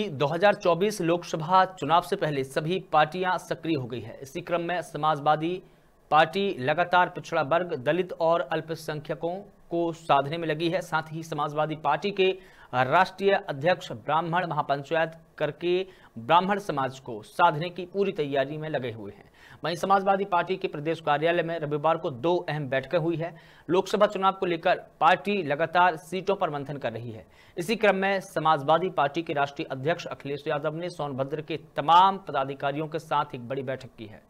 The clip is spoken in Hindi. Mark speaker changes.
Speaker 1: 2024 लोकसभा चुनाव से पहले सभी पार्टियां सक्रिय हो गई है इसी क्रम में समाजवादी पार्टी लगातार पिछड़ा वर्ग दलित और अल्पसंख्यकों को साधने में लगी है साथ ही समाजवादी पार्टी के राष्ट्रीय अध्यक्ष ब्राह्मण महापंचायत करके ब्राह्मण समाज को साधने की पूरी तैयारी में लगे हुए हैं वहीं समाजवादी पार्टी के प्रदेश कार्यालय में रविवार को दो अहम बैठकें हुई है लोकसभा चुनाव को लेकर पार्टी लगातार सीटों पर मंथन कर रही है इसी क्रम में समाजवादी पार्टी के राष्ट्रीय अध्यक्ष अखिलेश यादव ने सोनभद्र के तमाम पदाधिकारियों के साथ एक बड़ी बैठक की है